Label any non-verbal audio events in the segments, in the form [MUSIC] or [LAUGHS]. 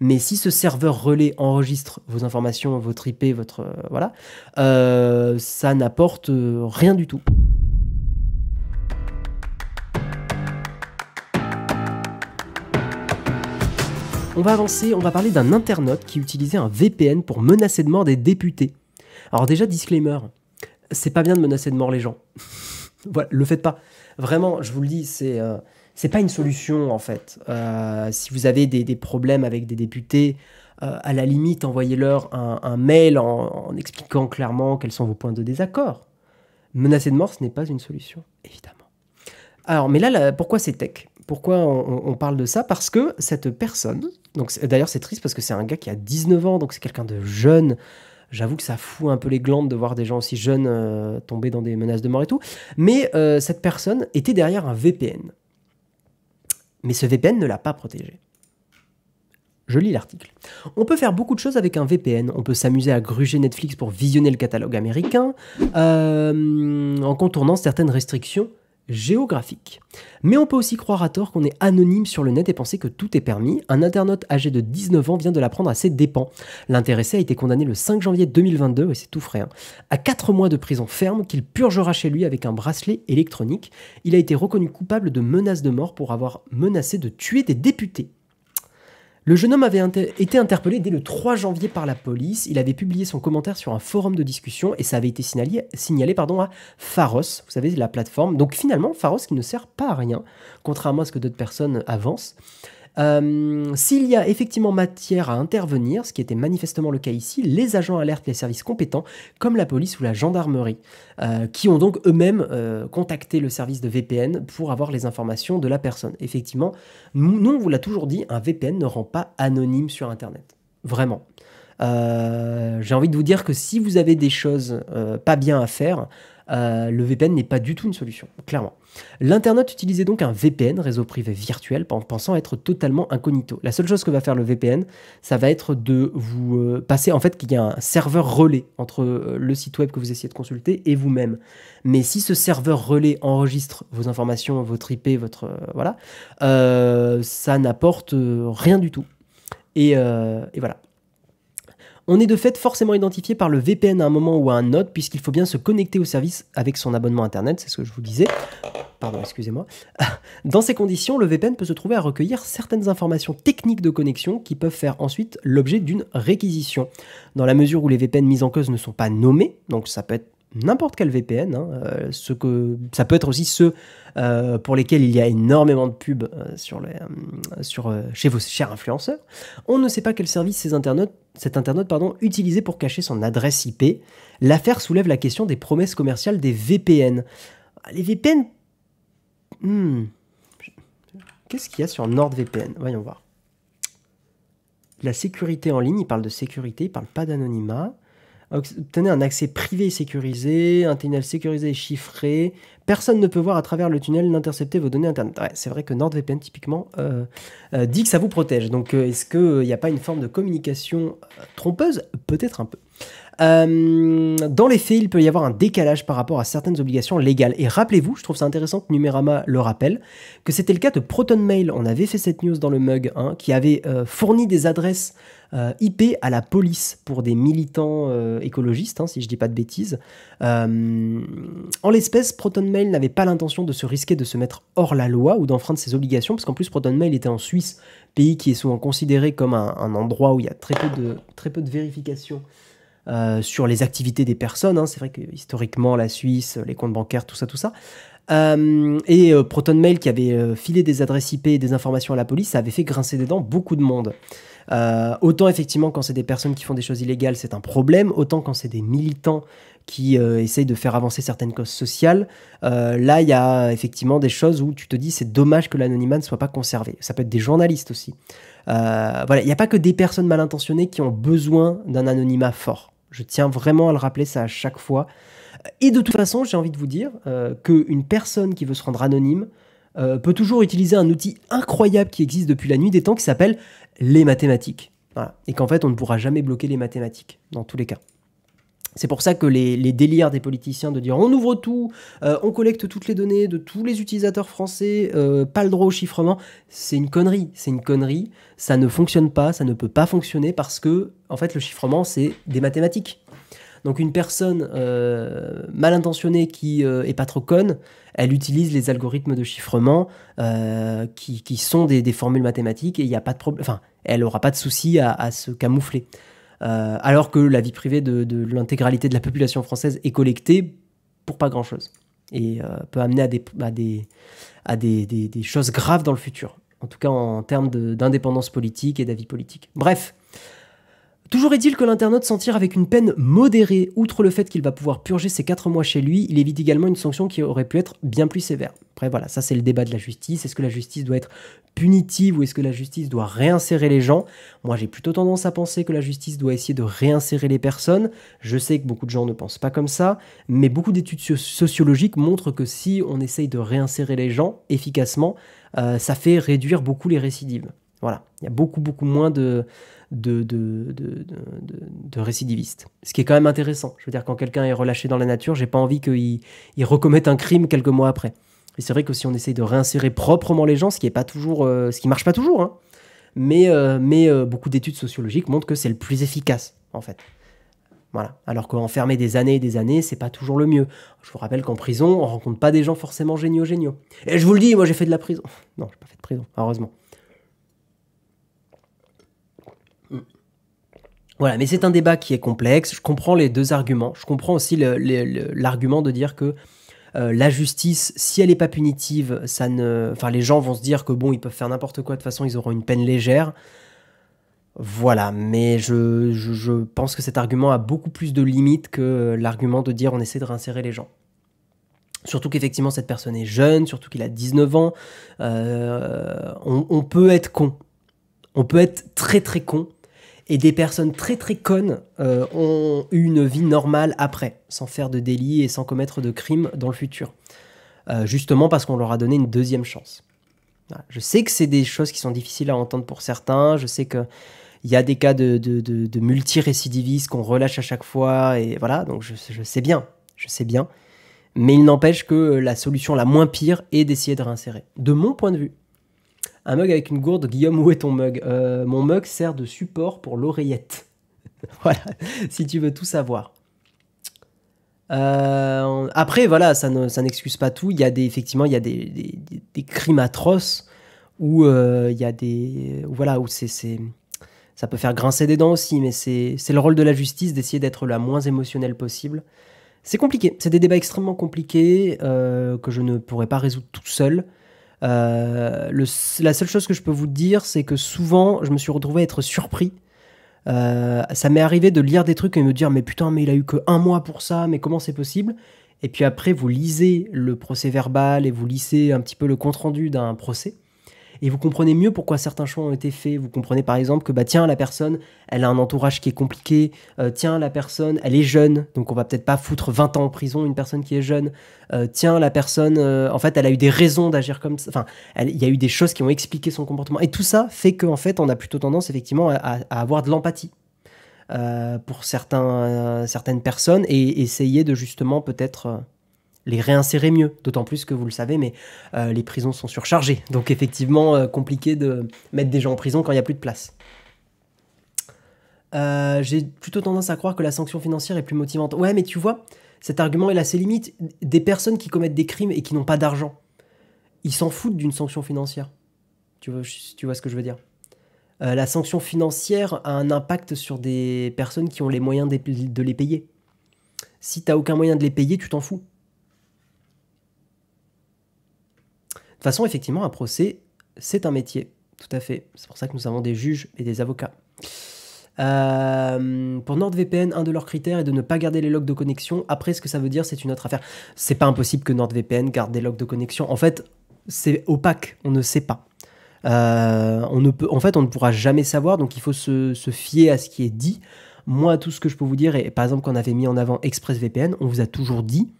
Mais si ce serveur relais enregistre vos informations, votre IP, votre euh, voilà, euh, ça n'apporte euh, rien du tout. On va avancer, on va parler d'un internaute qui utilisait un VPN pour menacer de mort des députés. Alors déjà, disclaimer, c'est pas bien de menacer de mort les gens. [LAUGHS] voilà, le faites pas. Vraiment, je vous le dis, c'est c'est pas une solution en fait. Euh, si vous avez des, problèmes avec des députés, euh, à la limite, envoyez-leur un, mail en, expliquant clairement quels sont vos points de désaccord. Menacer de mort, ce n'est pas une solution, évidemment. Alors, mais là, pourquoi c'est tech Pourquoi on, parle de ça Parce que cette personne, donc d'ailleurs c'est triste parce que c'est un gars qui a 19 ans, donc c'est quelqu'un de jeune, J'avoue que ça fout un peu les glandes de voir des gens aussi jeunes euh, tomber dans des menaces de mort et tout. Mais cette personne était derrière un VPN mais ce VPN ne l'a pas protégé. Je lis l'article. On peut faire beaucoup de choses avec un VPN. On peut s'amuser à gruger Netflix pour visionner le catalogue américain, euh, en contournant certaines restrictions géographique. Mais on peut aussi croire à tort qu'on est anonyme sur le net et penser que tout est permis. Un internaute âgé de 19 ans vient de l'apprendre à ses dépens. L'intéressé a été condamné le 5 janvier 2022, et c'est tout frais, hein, à 4 mois de prison ferme qu'il purgera chez lui avec un bracelet électronique. Il a été reconnu coupable de menaces de mort pour avoir menacé de tuer des députés. Le jeune homme avait été interpellé dès le 3 janvier par la police. Il avait publié son commentaire sur un forum de discussion et ça avait été signalé, à Pharos, vous savez, la plateforme. Donc finalement, Pharos qui ne sert pas à rien, contrairement à ce que d'autres personnes avancent. Euh, s'il y a effectivement matière à intervenir, ce qui était manifestement le cas ici, les agents alertent les services compétents, comme la police ou la gendarmerie, euh, qui ont donc eux-mêmes euh, contacté le service de VPN pour avoir les informations de la personne. Effectivement, nous, nous on vous l'a toujours dit, un VPN ne rend pas anonyme sur Internet. Vraiment. J'ai envie de vous dire que si vous avez des choses pas bien à faire, euh, le VPN n'est pas du tout une solution, clairement. L'internaute utilisait donc un VPN, réseau privé virtuel, en pensant être totalement incognito. La seule chose que va faire le VPN, ça va être de vous euh, passer, en fait, qu'il y a un serveur relais entre euh, le site web que vous essayez de consulter et vous-même. Mais si ce serveur relais enregistre vos informations, votre IP, votre... voilà, ça n'apporte rien du tout. et voilà. On est de fait forcément identifié par le VPN à un moment ou à un autre, puisqu'il faut bien se connecter au service avec son abonnement Internet, c'est ce que je vous disais. Pardon, excusez-moi. [LAUGHS] Dans ces conditions, le VPN peut se trouver à recueillir certaines informations techniques de connexion qui peuvent faire ensuite l'objet d'une réquisition. Dans la mesure où les VPN mises en cause ne sont pas nommés, donc ça peut être n'importe quel VPN. Hein, euh, ce que, ça peut être aussi ceux euh, pour lesquels il y a énormément de pubs euh, sur sur, chez vos chers influenceurs. On ne sait pas quel service ces internautes, cet internaute pardon, utilisait pour cacher son adresse IP. L'affaire soulève la question des promesses commerciales des VPN. Ah, les VPN... Hmm, qu'est-ce qu'il y a sur NordVPN Voyons voir. La sécurité en ligne, il parle de sécurité, il parle pas d'anonymat obtenez un accès privé sécurisé, un tunnel sécurisé et chiffré. Personne ne peut voir à travers le tunnel n'intercepter vos données Internet. c'est vrai que NordVPN, typiquement, euh, euh, dit que ça vous protège. Donc, euh, est-ce qu'il n'y a pas une forme de communication trompeuse Peut-être un peu. Euh, dans les faits, il peut y avoir un décalage par rapport à certaines obligations légales. Et rappelez-vous, je trouve ça intéressant que Numérama le rappelle, que c'était le cas de ProtonMail. On avait fait cette news dans le mug, hein, qui avait euh, fourni des adresses euh, IP à la police pour des militants écologistes, hein, si je dis pas de bêtises. en l'espèce, ProtonMail n'avait pas l'intention de se risquer de se mettre hors la loi ou d'enfreindre ses obligations, parce qu'en plus ProtonMail était en Suisse, pays qui est souvent considéré comme un, un endroit où il y a très peu de, très euh, sur les activités des personnes. Hein. C'est vrai que historiquement, la Suisse, les comptes bancaires, tout ça, tout ça. Euh, et euh, ProtonMail qui avait filé des adresses IP et des informations à la police, ça avait fait grincer des dents beaucoup de monde. autant effectivement quand c'est des personnes qui font des choses illégales, c'est un problème, autant quand c'est des militants qui essayent de faire avancer certaines causes sociales. là, il y a effectivement des choses où tu te dis c'est dommage que l'anonymat ne soit pas conservé. Ça peut être des journalistes aussi. voilà, il n'y a pas que des personnes mal intentionnées qui ont besoin d'un anonymat fort. Je tiens vraiment à le rappeler ça à chaque fois. Et de toute façon, j'ai envie de vous dire euh, qu'une personne qui veut se rendre anonyme euh, peut toujours utiliser un outil incroyable qui existe depuis la nuit des temps qui s'appelle les mathématiques. Et qu'en fait, on ne pourra jamais bloquer les mathématiques, dans tous les cas. C'est pour ça que les, délires des politiciens de dire on ouvre tout, euh, on collecte toutes les données de tous les utilisateurs français, euh, pas le droit au chiffrement, c'est une connerie. C'est une connerie. Ça ne fonctionne pas, ça ne peut pas fonctionner parce que, en fait, le chiffrement, c'est des mathématiques. Donc une personne euh, mal intentionnée qui est pas trop conne, elle utilise les algorithmes de chiffrement qui, sont des, formules mathématiques et il n'y a pas de elle n'aura pas de souci à se camoufler. Euh, alors que la vie privée de, l'intégralité de la population française est collectée pour pas grand-chose et euh, peut amener à, des, choses graves dans le futur, en tout cas en termes d'indépendance politique et d'avis politique. Bref, Toujours est-il que l'internaute s'en tire avec une peine modérée, outre le fait qu'il va pouvoir purger ses 4 mois chez lui, il évite également une sanction qui aurait pu être bien plus sévère. Après voilà, ça c'est le débat de la justice, est-ce que la justice doit être punitive ou est-ce que la justice doit réinsérer les gens Moi j'ai plutôt tendance à penser que la justice doit essayer de réinsérer les personnes, je sais que beaucoup de gens ne pensent pas comme ça, mais beaucoup d'études sociologiques montrent que si on essaye de réinsérer les gens efficacement, euh, ça fait réduire beaucoup les récidives. Voilà, il y a beaucoup beaucoup moins de, de, de, récidivistes. Ce qui est quand même intéressant. Je veux dire, quand quelqu'un est relâché dans la nature, j'ai pas envie qu'il il recommette un crime quelques mois après. Et c'est vrai que si on essaye de réinsérer proprement les gens, ce qui est pas toujours, euh, ce qui marche pas toujours, hein. mais, euh, euh, beaucoup d'études sociologiques montrent que c'est le plus efficace, en fait. Voilà. Alors qu'enfermer des années et des années, c'est pas toujours le mieux. Je vous rappelle qu'en prison, on rencontre pas des gens forcément géniaux, géniaux. Et je vous le dis, moi j'ai fait de la prison. [LAUGHS] Non, j'ai pas fait de prison, heureusement. Voilà, mais c'est un débat qui est complexe. Je comprends les deux arguments. Je comprends aussi l'argument de dire que euh, la justice, si elle n'est pas punitive, ça ne, enfin, les gens vont se dire que bon, ils peuvent faire n'importe quoi. De toute façon, ils auront une peine légère. Voilà, mais je, je, pense que cet argument a beaucoup plus de limites que euh, l'argument de dire on essaie de réinsérer les gens. Surtout qu'effectivement cette personne est jeune, surtout qu'il a 19 ans. Euh, on peut être con. On peut être très très con et des personnes très très connes euh, ont eu une vie normale après, sans faire de délits et sans commettre de crimes dans le futur. Euh, justement parce qu'on leur a donné une deuxième chance. Je sais que c'est des choses qui sont difficiles à entendre pour certains, je sais que il y a des cas de, de, de, qu'on relâche à chaque fois, et voilà, donc je, je sais bien, je sais bien. Mais il n'empêche que la solution la moins pire est d'essayer de réinsérer, de mon point de vue. Un mug avec une gourde, Guillaume, où est ton mug euh, Mon mug sert de support pour l'oreillette. [LAUGHS] voilà, si tu veux tout savoir. Euh, après, voilà, ça, n'excuse pas tout. Il y a des, effectivement, il y a des, crimes atroces où euh, il y a des, voilà, où c'est, ça peut faire grincer des dents aussi, mais c'est, le rôle de la justice d'essayer d'être la moins émotionnelle possible. C'est compliqué. C'est des débats extrêmement compliqués que je ne pourrais pas résoudre tout seul. Euh, la seule chose que je peux vous dire, c'est que souvent, je me suis retrouvé à être surpris euh, ça m'est arrivé de lire des trucs et me dire mais putain mais il a eu que un mois pour ça, mais comment c'est possible Et puis après vous lisez le procès verbal et vous lisez un petit peu le compte rendu d'un procès et vous comprenez mieux pourquoi certains choix ont été faits. Vous comprenez par exemple que bah tiens la personne, elle a un entourage qui est compliqué. Euh, tiens la personne, elle est jeune, donc on va peut-être pas foutre 20 ans en prison une personne qui est jeune. Euh, tiens la personne, euh, en fait, elle a eu des raisons d'agir comme ça. Enfin, il y a eu des choses qui ont expliqué son comportement. Et tout ça fait qu'en fait, on a plutôt tendance effectivement à, avoir de l'empathie pour certains, certaines personnes et essayer de justement peut-être les réinsérer mieux. D'autant plus que vous le savez, mais euh, les prisons sont surchargées. Donc effectivement, euh, compliqué de mettre des gens en prison quand il n'y a plus de place. Euh, j'ai plutôt tendance à croire que la sanction financière est plus motivante. Ouais, mais tu vois, cet argument, il a ses limites. Des personnes qui commettent des crimes et qui n'ont pas d'argent, ils s'en foutent d'une sanction financière. Tu vois, ce que je veux dire la sanction financière a un impact sur des personnes qui ont les moyens de, les payer. Si t'as aucun moyen de les payer, tu t'en fous. toute façon, effectivement, un procès, c'est un métier. Tout à fait. C'est pour ça que nous avons des juges et des avocats. Euh, pour NordVPN, un de leurs critères est de ne pas garder les logs de connexion. Après, ce que ça veut dire, c'est une autre affaire. C'est pas impossible que NordVPN garde des logs de connexion. En fait, c'est opaque. On ne sait pas. Euh, on ne peut, en fait, on ne pourra jamais savoir. Donc, il faut se, se, fier à ce qui est dit. Moi, tout ce que je peux vous dire, et par exemple, quand on avait mis en avant ExpressVPN, on vous a toujours dit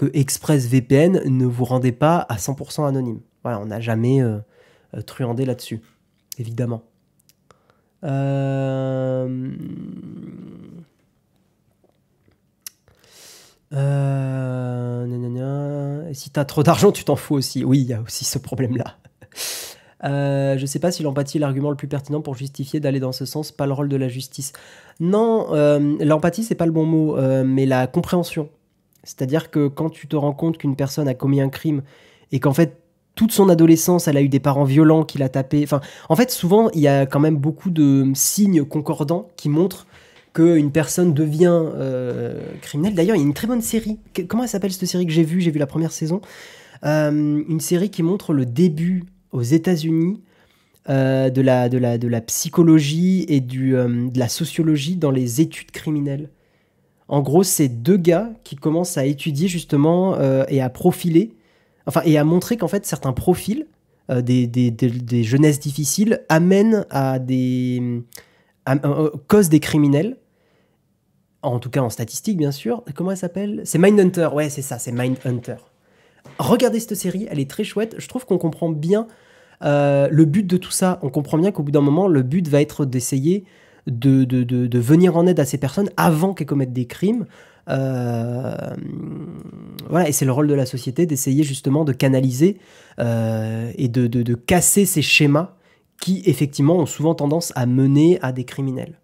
que ExpressVPN ne vous rendait pas à 100% anonyme. on n'a jamais euh, euh, truandé là-dessus, évidemment. Si tu as si t'as trop d'argent, tu t'en fous aussi. Oui, il y a aussi ce problème-là. Euh, je ne sais pas si l'empathie est l'argument le plus pertinent pour justifier d'aller dans ce sens, pas le rôle de la justice. Non, l'empathie, c'est pas le bon mot, mais la compréhension. C'est-à-dire que quand tu te rends compte qu'une personne a commis un crime et qu'en fait, toute son adolescence, elle a eu des parents violents qui l'a tapé. Enfin, en fait, souvent, il y a quand même beaucoup de signes concordants qui montrent qu'une personne devient euh, criminelle. D'ailleurs, il y a une très bonne série. Comment elle s'appelle cette série que j'ai vue J'ai vu la première saison. Euh, une série qui montre le début aux États-Unis euh, de, la, psychologie et de la sociologie dans les études criminelles. En gros, c'est deux gars qui commencent à étudier justement euh, et à profiler, enfin, et à montrer qu'en fait, certains profils euh, des, jeunesses difficiles amènent à des. À, euh, cause des criminels. En tout cas, en statistique, bien sûr. Comment elle s'appelle C'est Mindhunter. Ouais, c'est ça, c'est Mindhunter. Regardez cette série, elle est très chouette. Je trouve qu'on comprend bien le but de tout ça. On comprend bien qu'au bout d'un moment, le but va être d'essayer de, venir en aide à ces personnes avant qu'elles commettent des crimes. Euh, voilà, et c'est le rôle de la société d'essayer justement de canaliser euh, et de, casser ces schémas qui effectivement ont souvent tendance à mener à des criminels.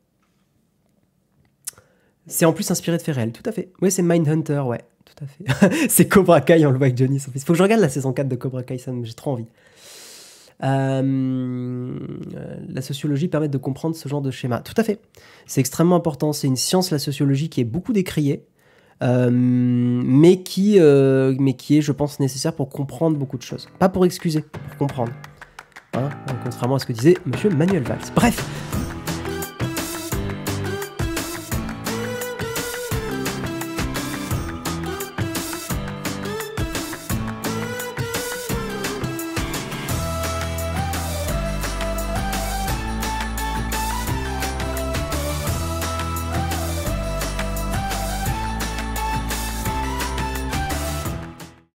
C'est en plus inspiré de faits tout à fait. Oui, c'est Mindhunter, ouais, tout à fait. [LAUGHS] c'est Cobra Kai, on le voit avec Johnny. Il faut que je regarde la saison 4 de Cobra Kai, ça j'ai trop envie. Euh, la sociologie permet de comprendre ce genre de schéma. Tout à fait. C'est extrêmement important. C'est une science, la sociologie, qui est beaucoup décriée, euh, mais, qui, euh, mais qui est, je pense, nécessaire pour comprendre beaucoup de choses. Pas pour excuser, pour comprendre. Contrairement à ce que disait Monsieur Manuel Valls. Bref,